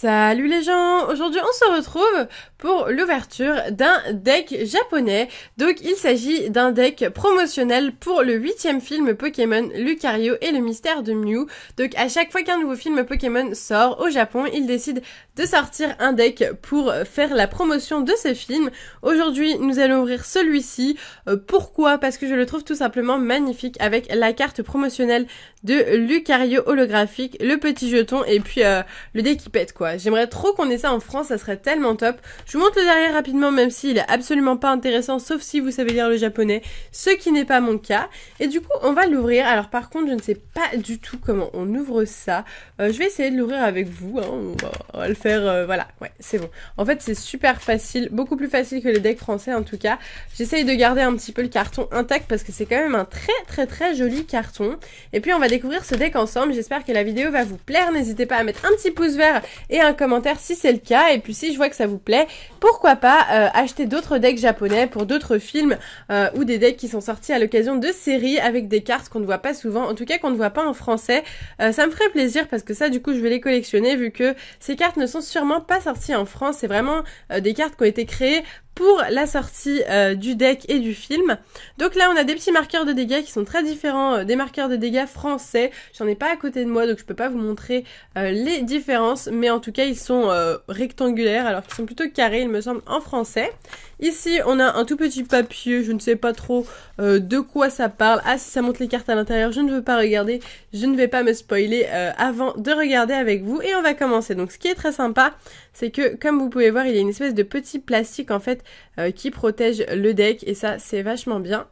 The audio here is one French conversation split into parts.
Salut les gens Aujourd'hui on se retrouve pour l'ouverture d'un deck japonais. Donc il s'agit d'un deck promotionnel pour le huitième film Pokémon Lucario et le mystère de Mew. Donc à chaque fois qu'un nouveau film Pokémon sort au Japon, ils décident de sortir un deck pour euh, faire la promotion de ce film. Aujourd'hui, nous allons ouvrir celui-ci. Euh, pourquoi Parce que je le trouve tout simplement magnifique avec la carte promotionnelle de Lucario holographique, le petit jeton et puis euh, le deck qui pète quoi. J'aimerais trop qu'on ait ça en France, ça serait tellement top. Je vous montre le derrière rapidement même s'il est absolument pas intéressant sauf si vous savez lire le japonais, ce qui n'est pas mon cas. Et du coup, on va l'ouvrir. Alors par contre, je ne sais pas du tout comment on ouvre ça. je vais essayer de l'ouvrir avec vous, hein. on va le faire euh, voilà, ouais, c'est bon. En fait, c'est super facile, beaucoup plus facile que les decks français en tout cas. J'essaye de garder un petit peu le carton intact parce que c'est quand même un très très très joli carton. Et puis on va découvrir ce deck ensemble. J'espère que la vidéo va vous plaire. N'hésitez pas à mettre un petit pouce vert et un commentaire si c'est le cas. Et puis si je vois que ça vous plaît, pourquoi pas euh, acheter d'autres decks japonais pour d'autres films euh, ou des decks qui sont sortis à l'occasion de séries avec des cartes qu'on ne voit pas souvent, en tout cas qu'on ne voit pas en français. ça me ferait plaisir parce que ça du coup je vais les collectionner vu que ces cartes ne sont sûrement pas sorties en France. C'est vraiment euh, des cartes qui ont été créées pour la sortie euh, du deck et du film. Donc là, on a des petits marqueurs de dégâts qui sont très différents euh, des marqueurs de dégâts français. J'en ai pas à côté de moi, donc je peux pas vous montrer euh, les différences, mais en tout cas, ils sont rectangulaires, alors qu'ils sont plutôt carrés, il me semble, en français. Ici, on a un tout petit papier, je ne sais pas trop de quoi ça parle. Ah, si ça montre les cartes à l'intérieur, je ne veux pas regarder, je ne vais pas me spoiler avant de regarder avec vous. Et on va commencer. Donc ce qui est très sympa, c'est que, comme vous pouvez voir, il y a une espèce de petit plastique, en fait, euh, qui protège le deck et ça c'est vachement bien.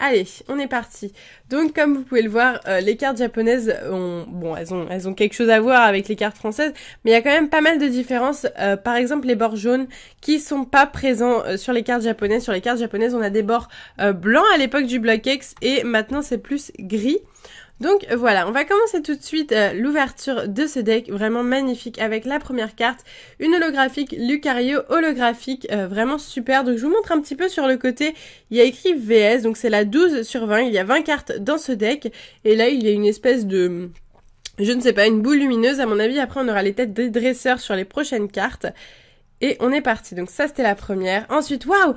Allez, on est parti. Donc comme vous pouvez le voir, euh, les cartes japonaises ont bon, elles ont elles ont quelque chose à voir avec les cartes françaises, mais il y a quand même pas mal de différences. Euh, par exemple, les bords jaunes qui sont pas présents sur les cartes japonaises. Sur les cartes japonaises, on a des bords blancs à l'époque du Black X et maintenant c'est plus gris. Donc euh, voilà, on va commencer tout de suite euh, l'ouverture de ce deck, vraiment magnifique, avec la première carte, une holographique Lucario holographique, euh, vraiment super. Donc je vous montre un petit peu sur le côté, il y a écrit VS, donc c'est la 12 sur 20, il y a 20 cartes dans ce deck, et là il y a une espèce de... Je ne sais pas, une boule lumineuse à mon avis, après on aura les têtes des dresseurs sur les prochaines cartes. Et on est parti, donc ça c'était la première. Ensuite, waouh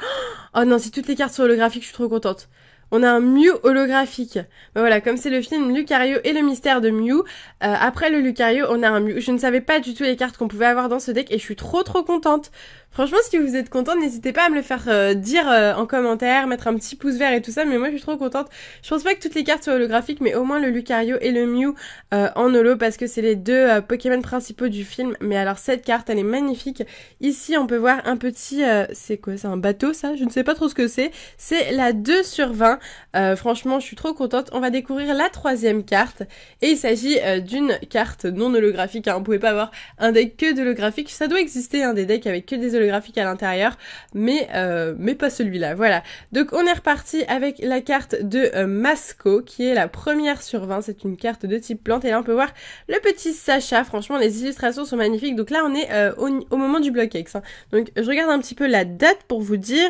Oh non, si toutes les cartes sont holographiques, je suis trop contente on a un Mew holographique. Bah voilà, comme c'est le film Lucario et le mystère de Mew, euh, après le Lucario, on a un Mew. Je ne savais pas du tout les cartes qu'on pouvait avoir dans ce deck et je suis trop trop contente. Franchement, si vous êtes contente n'hésitez pas à me le faire euh, dire euh, en commentaire, mettre un petit pouce vert et tout ça, mais moi je suis trop contente. Je pense pas que toutes les cartes soient holographiques, mais au moins le Lucario et le Mew en holo parce que c'est les deux Pokémon principaux du film. Mais alors cette carte, elle est magnifique. Ici, on peut voir un petit... c'est quoi C'est un bateau ça Je ne sais pas trop ce que c'est. C'est la 2 sur 20. Euh, franchement, je suis trop contente. On va découvrir la troisième carte. Et il s'agit euh, d'une carte non holographique. Hein, on pouvait pas avoir un deck que d'holographique. Ça doit exister, un hein, des decks avec que des holographiques à l'intérieur. Mais, euh, mais pas celui-là. Voilà. Donc on est reparti avec la carte de Masco, qui est la première sur 20. C'est une carte de type plante. Et là, on peut voir le petit Sacha. Franchement, les illustrations sont magnifiques. Donc là, on est au, moment du bloc X. Hein. Donc je regarde un petit peu la date pour vous dire.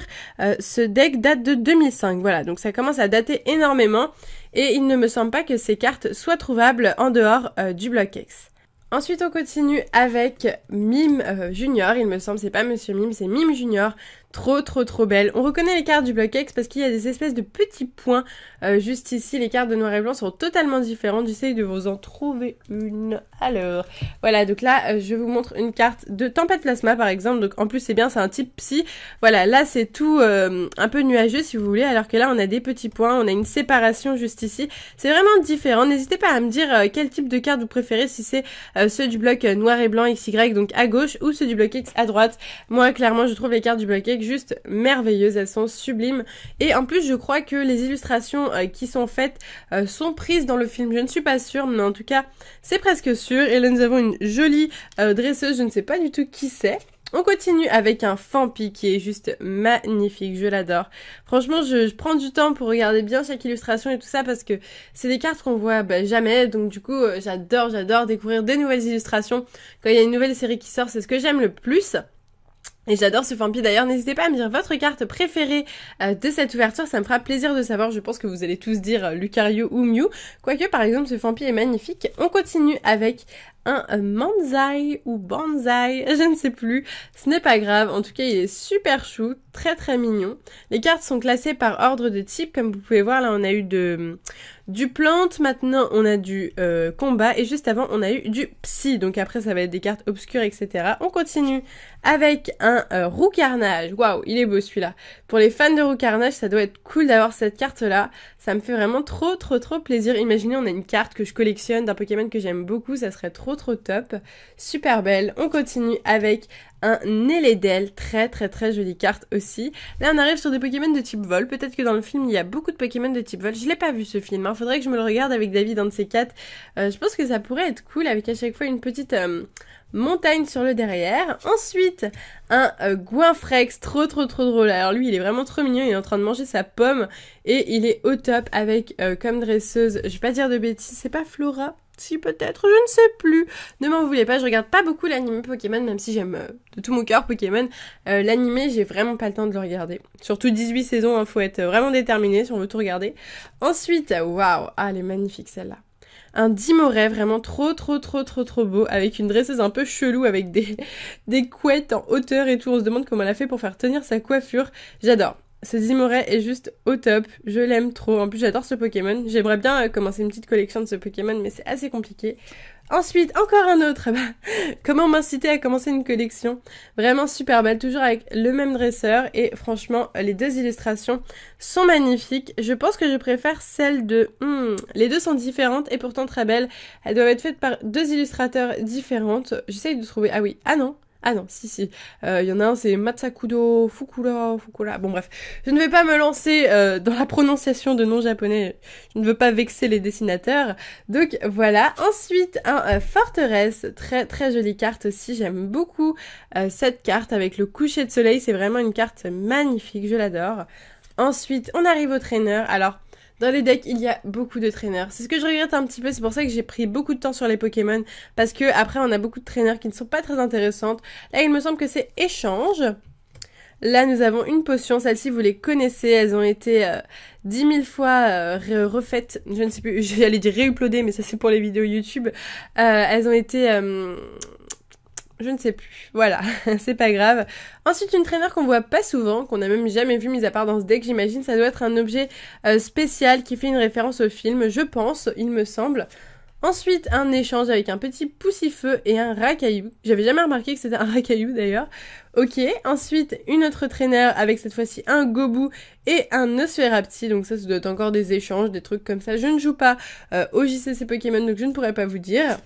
ce deck date de 2005. Voilà. Donc ça commence à dater énormément et il ne me semble pas que ces cartes soient trouvables en dehors euh, du bloc X. Ensuite, on continue avec Mime euh, Junior. Il me semble, c'est pas Monsieur Mime, c'est Mime Junior. Trop, trop, trop belle. On reconnaît les cartes du bloc X parce qu'il y a des espèces de petits points euh, juste ici. Les cartes de noir et blanc sont totalement différentes. J'essaye de vous en trouver une alors Voilà, donc là, euh, je vous montre une carte de tempête plasma, par exemple. Donc, en plus, c'est bien, c'est un type psy. Voilà, là, c'est tout euh, un peu nuageux, si vous voulez, alors que là, on a des petits points. On a une séparation juste ici. C'est vraiment différent. N'hésitez pas à me dire quel type de carte vous préférez, si c'est ceux du bloc noir et blanc XY, donc à gauche, ou ceux du bloc X à droite. Moi, clairement, je trouve les cartes du bloc X juste merveilleuses, elles sont sublimes. Et en plus, je crois que les illustrations euh, qui sont faites euh, sont prises dans le film. Je ne suis pas sûre, mais en tout cas, c'est presque sûr. Et là, nous avons une jolie euh, dresseuse, je ne sais pas du tout qui c'est. On continue avec un Fampi qui est juste magnifique, je l'adore. Franchement, je, prends du temps pour regarder bien chaque illustration et tout ça parce que c'est des cartes qu'on voit bah, jamais, donc du coup, j'adore, j'adore découvrir des nouvelles illustrations. Quand il y a une nouvelle série qui sort, c'est ce que j'aime le plus. Et j'adore ce Fampi. D'ailleurs, n'hésitez pas à me dire votre carte préférée euh, de cette ouverture. Ça me fera plaisir de savoir. Je pense que vous allez tous dire euh, Lucario ou Mew. Quoique, par exemple, ce Fampi est magnifique. On continue avec un euh, manzai ou bonzai, je ne sais plus. Ce n'est pas grave, en tout cas il est super chou, très très mignon. Les cartes sont classées par ordre de type, comme vous pouvez voir là on a eu de, du plante, maintenant on a du euh, combat et juste avant on a eu du psy. Donc après ça va être des cartes obscures, etc. On continue avec un Rou euh, roux carnage. Waouh, il est beau celui-là. Pour les fans de roux carnage, ça doit être cool d'avoir cette carte là. Ça me fait vraiment trop trop trop plaisir. Imaginez on a une carte que je collectionne d'un Pokémon que j'aime beaucoup, ça serait trop trop top. Super belle. On continue avec un Neledel très très très jolie carte aussi. Là on arrive sur des Pokémon de type vol, peut-être que dans le film il y a beaucoup de Pokémon de type vol, je l'ai pas vu ce film, il hein. faudrait que je me le regarde avec David dans ces quatre. Euh, je pense que ça pourrait être cool avec à chaque fois une petite euh, montagne sur le derrière. Ensuite un euh, Gouinfrex trop trop trop drôle, alors lui il est vraiment trop mignon, il est en train de manger sa pomme et il est au top avec comme dresseuse, je vais pas dire de bêtises, c'est pas Flora si peut-être, je ne sais plus. Ne m'en voulez pas, je regarde pas beaucoup l'anime Pokémon, même si j'aime euh, de tout mon cœur Pokémon. Euh, l'anime, j'ai vraiment pas le temps de le regarder. Surtout 18 saisons, il hein, faut être vraiment déterminé si on veut tout regarder. Ensuite, waouh, ah elle est magnifique celle-là un Dimoret vraiment trop trop trop trop trop beau avec une dresseuse un peu chelou avec des, des couettes en hauteur et tout. On se demande comment elle a fait pour faire tenir sa coiffure. J'adore. Ce Zimoré est juste au top, je l'aime trop. En plus, j'adore ce Pokémon. J'aimerais bien euh, commencer une petite collection de ce Pokémon, mais c'est assez compliqué. Ensuite, encore un autre. comment m'inciter à commencer une collection Vraiment super belle, toujours avec le même dresseur. Et franchement, les deux illustrations sont magnifiques. Je pense que je préfère celle de... Hmm, les deux sont différentes et pourtant très belles. Elles doivent être faites par deux illustrateurs différentes. J'essaye de trouver... Ah oui, ah non ah non, si, si. Il euh, y en a un, c'est Matsakudo Fukura, Fukura. Bon, bref. Je ne vais pas me lancer euh, dans la prononciation de noms japonais. Je ne veux pas vexer les dessinateurs. Donc, voilà. Ensuite, un euh, Forteresse. Très, très jolie carte aussi. J'aime beaucoup cette carte avec le coucher de soleil. C'est vraiment une carte magnifique. Je l'adore. Ensuite, on arrive au Trainer, Alors, dans les decks, il y a beaucoup de traîneurs. C'est ce que je regrette un petit peu, c'est pour ça que j'ai pris beaucoup de temps sur les Pokémon, parce que après on a beaucoup de traîneurs qui ne sont pas très intéressantes. Là, il me semble que c'est échange. Là, nous avons une potion. Celles-ci, vous les connaissez. Elles ont été euh, dix mille fois euh, refaites. Je ne sais plus. J'allais dire réuploadées, mais ça c'est pour les vidéos YouTube. Euh, elles ont été je ne sais plus. Voilà, c'est pas grave. Ensuite, une traîneur qu'on voit pas souvent, qu'on a même jamais vu mis à part dans ce deck, j'imagine, ça doit être un objet euh, spécial qui fait une référence au film, je pense, il me semble. Ensuite, un échange avec un petit poussifeu et un racaillou. J'avais jamais remarqué que c'était un racaillou d'ailleurs. Ok. Ensuite, une autre traîneur avec cette fois-ci un gobou et un Osferapti. Donc ça, ça doit être encore des échanges, des trucs comme ça. Je ne joue pas euh, au JCC Pokémon, donc je ne pourrais pas vous dire.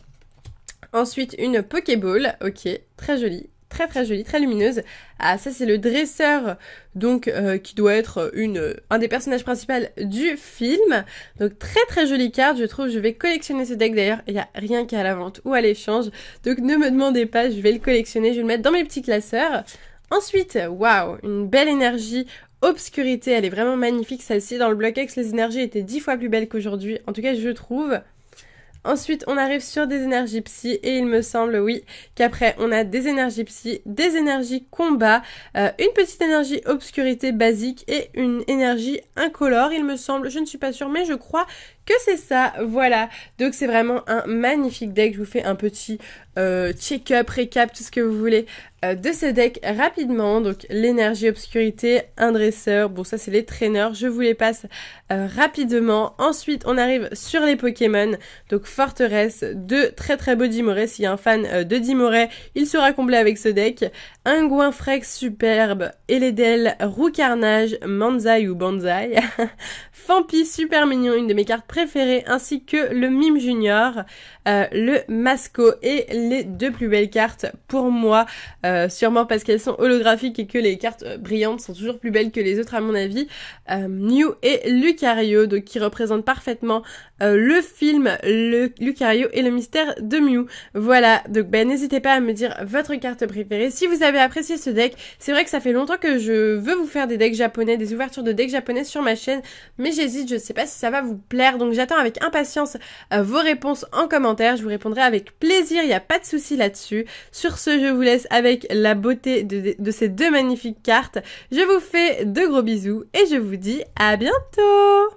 Ensuite, une Pokéball, ok, très jolie, très très jolie, très lumineuse. Ah, ça c'est le dresseur, donc euh, qui doit être une, un des personnages principaux du film. Donc très très jolie carte, je trouve. Je vais collectionner ce deck d'ailleurs. Il n'y a rien qu'à la vente ou à l'échange, donc ne me demandez pas. Je vais le collectionner, je vais le mettre dans mes petits classeurs. Ensuite, waouh, une belle énergie obscurité, elle est vraiment magnifique celle-ci. Dans le bloc X, les énergies étaient dix fois plus belles qu'aujourd'hui. En tout cas, je trouve. Ensuite, on arrive sur des énergies psy et il me semble, oui, qu'après, on a des énergies psy, des énergies combat, euh, une petite énergie obscurité basique et une énergie incolore, il me semble. Je ne suis pas sûre, mais je crois que c'est ça, voilà. Donc c'est vraiment un magnifique deck. Je vous fais un petit euh, check-up, récap, tout ce que vous voulez euh, de ce deck rapidement. Donc l'énergie obscurité, un dresseur. Bon ça c'est les traîneurs, je vous les passe euh, rapidement. Ensuite on arrive sur les Pokémon. Donc forteresse, deux très très beaux Dimoré. S'il y a un fan de dimoré il sera comblé avec ce deck. Un superbe, Eledel, Roux Carnage, Manzai ou Banzai. Fampi super mignon, une de mes cartes préférées ainsi que le Mime Junior, euh, le Masco et les deux plus belles cartes pour moi, euh, sûrement parce qu'elles sont holographiques et que les cartes brillantes sont toujours plus belles que les autres à mon avis, New euh, et Lucario, donc qui représentent parfaitement le film le, Lucario et le mystère de Mew. Voilà, donc ben, n'hésitez pas à me dire votre carte préférée. Si vous avez apprécié ce deck, c'est vrai que ça fait longtemps que je veux vous faire des decks japonais, des ouvertures de decks japonais sur ma chaîne, mais j'hésite, je sais pas si ça va vous plaire donc j'attends avec impatience euh, vos réponses en commentaire. Je vous répondrai avec plaisir. Il n'y a pas de souci là-dessus. Sur ce, je vous laisse avec la beauté de, de ces deux magnifiques cartes. Je vous fais de gros bisous et je vous dis à bientôt